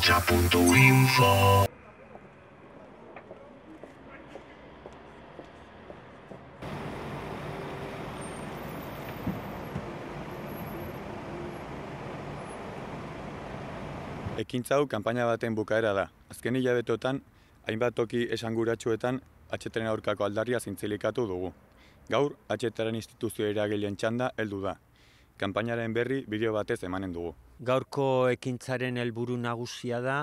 www.radiogorgia.info Ekintza hau kanpaina baten bukaera da. Azken hilabetotan, hainbat toki esanguratsuetan atxeteren aurkako aldarria zintzilikatu dugu. Gaur, atxeteren instituzioera eragilean txanda heldu da. Kanpainaren berri bideo batez emanen dugu. Gaurko ekintzaren helburu nagusia da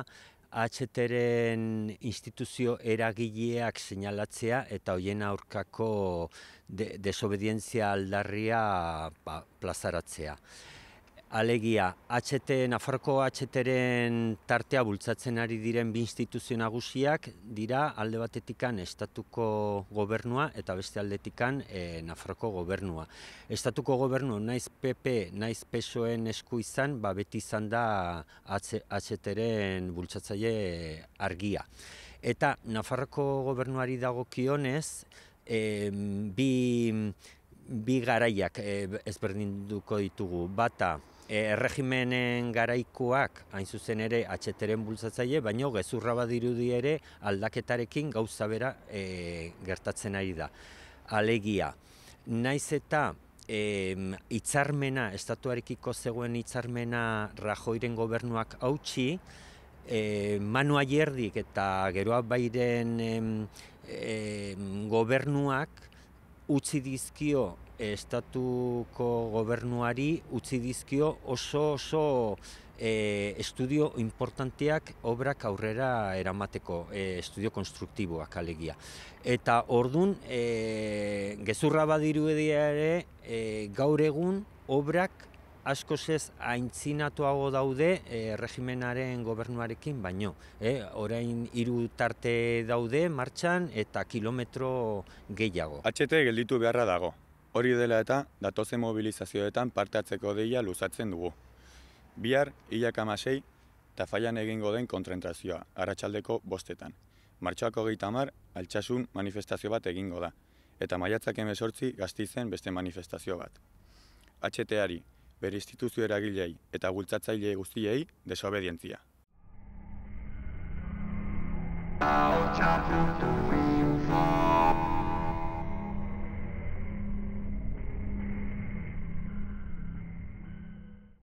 HTren instituzio eragileak seinalatzea eta hoien aurkako de desobedientzia aldarria ba, plazaratzea alegia HT Nafarroko HTren tartea bultzatzen ari diren bi instituzio nagusiak dira alde batetikan estatuko gobernua eta beste aldetikan e, Nafarroko gobernua. Estatuko gobernu naiz PP naiz PSOEen esku izan, ba beti izan da HTren bultzatzaile eh, argia. Eta Nafarroko gobernuari dagokionez, e, bi Bi garaiak eh, ezberdin duko ditugu, bata erregimenen garaikuak hain zuzen ere atxeteren bultzatzaile, baino gezurra bat dirudi ere aldaketarekin gauza bera e, gertatzen ari da. Alegia, naiz eta e, itzarmena, estatuarekiko zegoen itzarmena Rajoiren gobernuak hautsi, e, manu eta geroa bairen gobernuak utzi dizkio estatuko gobernuari utzi dizkio oso oso e, estudio importanteak obrak aurrera eramateko, e, estudio konstruktiboak alegia. Eta ordun e, gezurra badiru ere e, gaur egun obrak asko zez aintzinatuago daude e, regimenaren gobernuarekin baino. E, orain hiru tarte daude martxan eta kilometro gehiago. HT gelditu beharra dago. Hori dela eta, datozen mobilizazioetan parte hartzeko deia luzatzen dugu. Bihar, hilak amasei, tafaian egingo den kontrentazioa, arratsaldeko bostetan. Martxoako gehitamar, altxasun manifestazio bat egingo da, eta maiatzak emesortzi gaztizen beste manifestazio bat. H.T.A.R.I. ari bere instituzio eragilei eta gultzatzaile guztiei desobedientzia. Hau